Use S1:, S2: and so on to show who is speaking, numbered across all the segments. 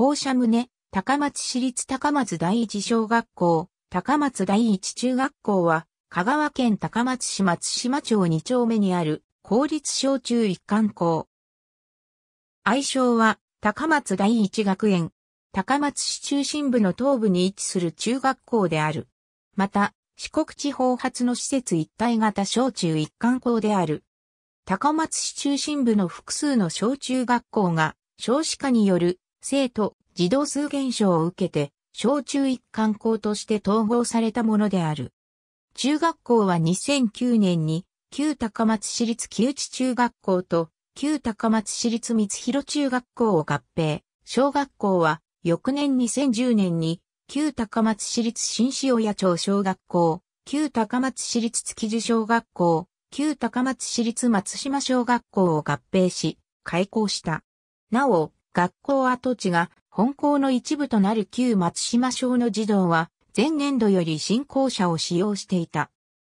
S1: 校舎棟、高松市立高松第一小学校、高松第一中学校は、香川県高松市松島町2丁目にある、公立小中一貫校。愛称は、高松第一学園。高松市中心部の東部に位置する中学校である。また、四国地方発の施設一体型小中一貫校である。高松市中心部の複数の小中学校が少子化による生徒、児童数減少を受けて、小中一貫校として統合されたものである。中学校は2009年に、旧高松市立旧地中学校と、旧高松市立三広中学校を合併。小学校は、翌年2010年に、旧高松市立新塩谷町小学校、旧高松市立築地小学校、旧高松市立松島小学校を合併し、開校した。なお、学校跡地が本校の一部となる旧松島小の児童は、前年度より新校舎を使用していた。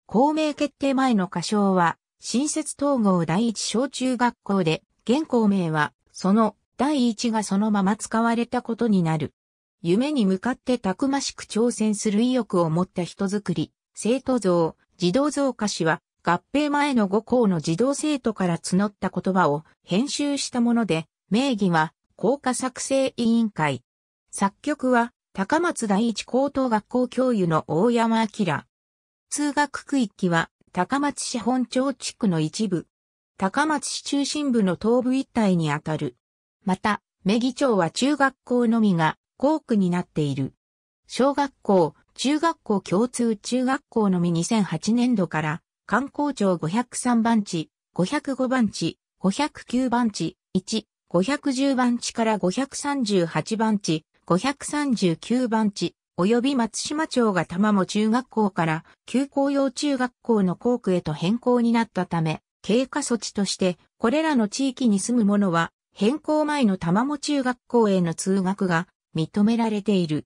S1: 公明決定前の歌唱は、新設統合第一小中学校で、現校名は、その第一がそのまま使われたことになる。夢に向かってたくましく挑戦する意欲を持った人づくり、生徒像、児童増加詞は、合併前の5校の児童生徒から募った言葉を編集したもので、名義は校歌作成委員会。作曲は、高松第一高等学校教諭の大山明。通学区域は、高松市本町地区の一部。高松市中心部の東部一帯にあたる。また、目木町は中学校のみが校区になっている。小学校、中学校共通中学校のみ2008年度から、観光庁503番地、505番地、509番地、1、510番地から538番地、539番地、及び松島町が玉も中学校から休校用中学校の校区へと変更になったため、経過措置として、これらの地域に住む者は、変更前の玉も中学校への通学が認められている。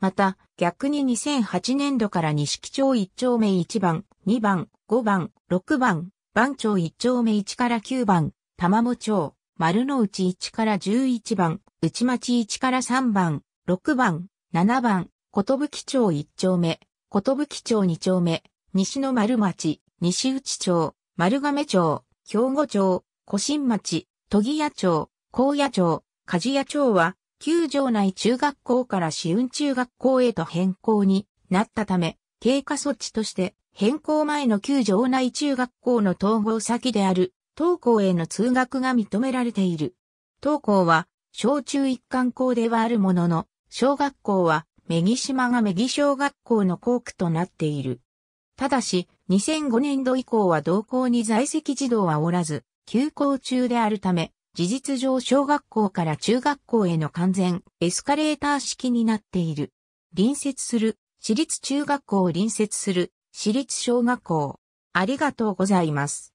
S1: また、逆に2008年度から西木町1丁目1番、2番、5番、6番、番町1丁目1から9番、玉も町、丸の内1から11番、内町1から3番、6番、7番、ことぶき町1丁目、ことぶき町2丁目、西の丸町、西内町、丸亀町、兵庫町、古新町、都木屋町、高野町、鍛冶屋町は、旧城内中学校から市運中学校へと変更になったため、経過措置として、変更前の旧城内中学校の統合先である登校への通学が認められている。登校は、小中一貫校ではあるものの、小学校は、メギ島がメギ小学校の校区となっている。ただし、2005年度以降は同校に在籍児童はおらず、休校中であるため、事実上小学校から中学校への完全エスカレーター式になっている。隣接する、私立中学校を隣接する、私立小学校。ありがとうございます。